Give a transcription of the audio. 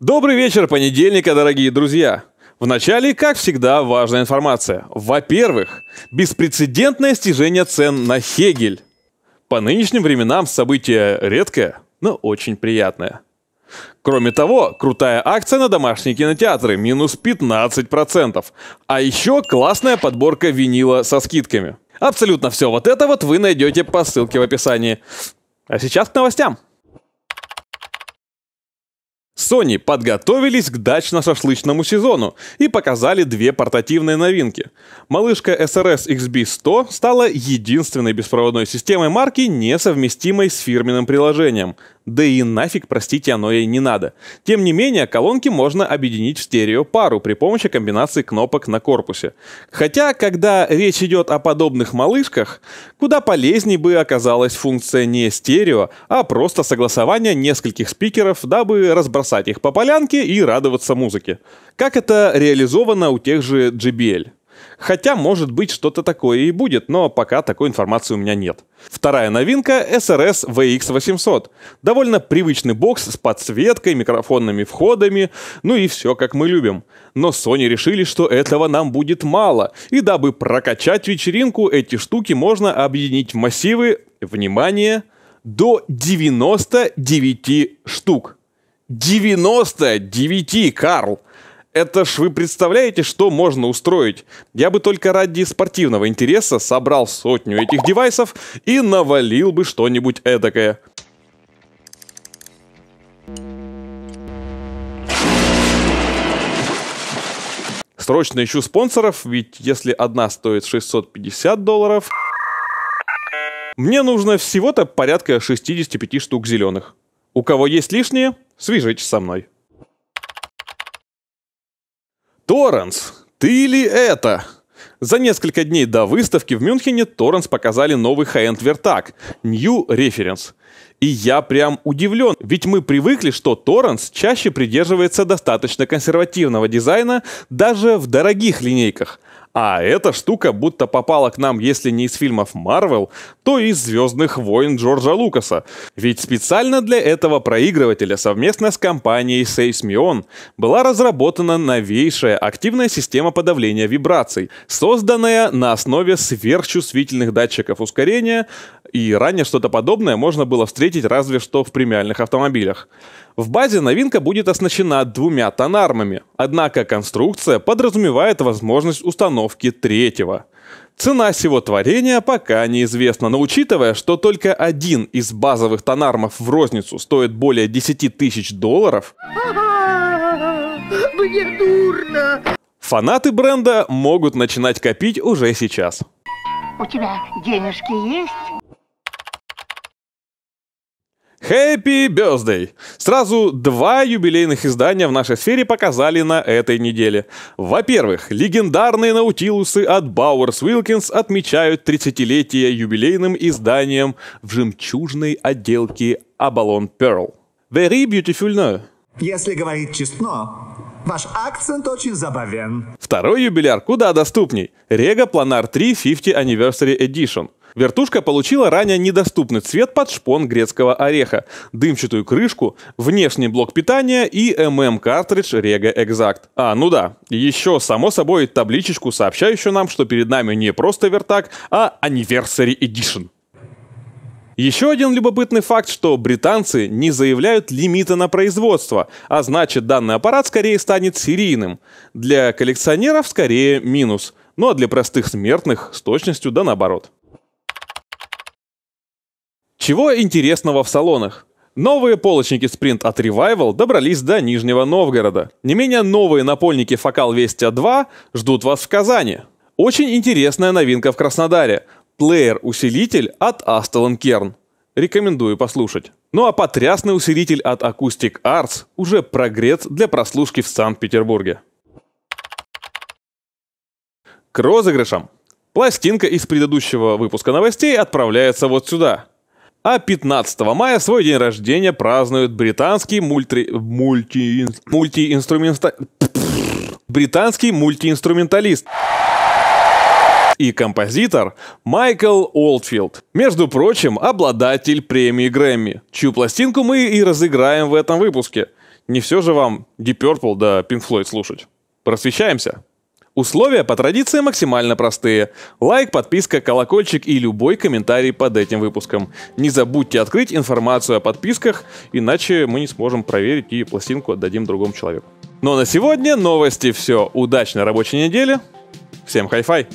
Добрый вечер понедельника, дорогие друзья! В начале, как всегда, важная информация. Во-первых, беспрецедентное снижение цен на Хегель. По нынешним временам событие редкое, но очень приятное. Кроме того, крутая акция на домашние кинотеатры – минус 15%. А еще классная подборка винила со скидками. Абсолютно все вот это вот вы найдете по ссылке в описании. А сейчас к новостям. Sony подготовились к дачно-шашлычному сезону и показали две портативные новинки. Малышка SRS XB100 стала единственной беспроводной системой марки, несовместимой с фирменным приложением, да и нафиг, простите, оно ей не надо. Тем не менее, колонки можно объединить в стереопару при помощи комбинации кнопок на корпусе. Хотя, когда речь идет о подобных малышках, куда полезнее бы оказалась функция не стерео, а просто согласование нескольких спикеров, дабы разбросать их по полянке и радоваться музыке. Как это реализовано у тех же JBL? Хотя, может быть, что-то такое и будет, но пока такой информации у меня нет. Вторая новинка — SRS VX800. Довольно привычный бокс с подсветкой, микрофонными входами, ну и все, как мы любим. Но Sony решили, что этого нам будет мало, и дабы прокачать вечеринку, эти штуки можно объединить в массивы, внимание, до 99 штук. 99, Карл! Это ж вы представляете, что можно устроить? Я бы только ради спортивного интереса собрал сотню этих девайсов и навалил бы что-нибудь эдакое. Срочно ищу спонсоров, ведь если одна стоит 650 долларов, мне нужно всего-то порядка 65 штук зеленых. У кого есть лишние, свяжитесь со мной. «Торренс, ты ли это?» За несколько дней до выставки в Мюнхене Торренс показали новый хай-энд вертак New Reference. И я прям удивлен, ведь мы привыкли, что Торренс чаще придерживается достаточно консервативного дизайна даже в дорогих линейках. А эта штука будто попала к нам, если не из фильмов Марвел, то из «Звездных войн» Джорджа Лукаса. Ведь специально для этого проигрывателя совместно с компанией Seismion была разработана новейшая активная система подавления вибраций, созданная на основе сверхчувствительных датчиков ускорения, и ранее что-то подобное можно было встретить разве что в премиальных автомобилях. В базе новинка будет оснащена двумя тонармами, однако конструкция подразумевает возможность установки третьего. Цена всего творения пока неизвестна, но учитывая, что только один из базовых тонармов в розницу стоит более 10 тысяч долларов... Мне дурно! Фанаты бренда могут начинать копить уже сейчас. У тебя денежки есть? Happy Birthday! Сразу два юбилейных издания в нашей сфере показали на этой неделе. Во-первых, легендарные наутилусы от Bowers Wilkins отмечают 30-летие юбилейным изданием в жемчужной отделке Абалон Pearl. Very beautiful. No? Если говорить честно, Ваш акцент очень забавен. Второй юбиляр куда доступней. Рега Планар 3 50 Anniversary Edition – Вертушка получила ранее недоступный цвет под шпон грецкого ореха, дымчатую крышку, внешний блок питания и ММ-картридж Rega Exact. А, ну да, еще, само собой, табличечку, сообщающую нам, что перед нами не просто вертак, а Anniversary Edition. Еще один любопытный факт, что британцы не заявляют лимита на производство, а значит данный аппарат скорее станет серийным. Для коллекционеров скорее минус, ну а для простых смертных с точностью да наоборот. Чего интересного в салонах? Новые полочники Sprint от Revival добрались до Нижнего Новгорода. Не менее новые напольники Focal Vestia 2 ждут вас в Казани. Очень интересная новинка в Краснодаре. Плеер-усилитель от Astolin Kern. Рекомендую послушать. Ну а потрясный усилитель от Acoustic Arts уже прогрет для прослушки в Санкт-Петербурге. К розыгрышам. Пластинка из предыдущего выпуска новостей отправляется вот сюда – а 15 мая свой день рождения празднует британский мультри... мульти... мультиинструмента... британский мультиинструменталист и композитор Майкл Олдфилд. Между прочим, обладатель премии Грэмми, чью пластинку мы и разыграем в этом выпуске. Не все же вам Deep Purple да Pink Floyd слушать. Просвещаемся! Условия по традиции максимально простые. Лайк, подписка, колокольчик и любой комментарий под этим выпуском. Не забудьте открыть информацию о подписках, иначе мы не сможем проверить и пластинку отдадим другому человеку. Но ну а на сегодня новости все. Удачной рабочей недели. Всем хай-фай!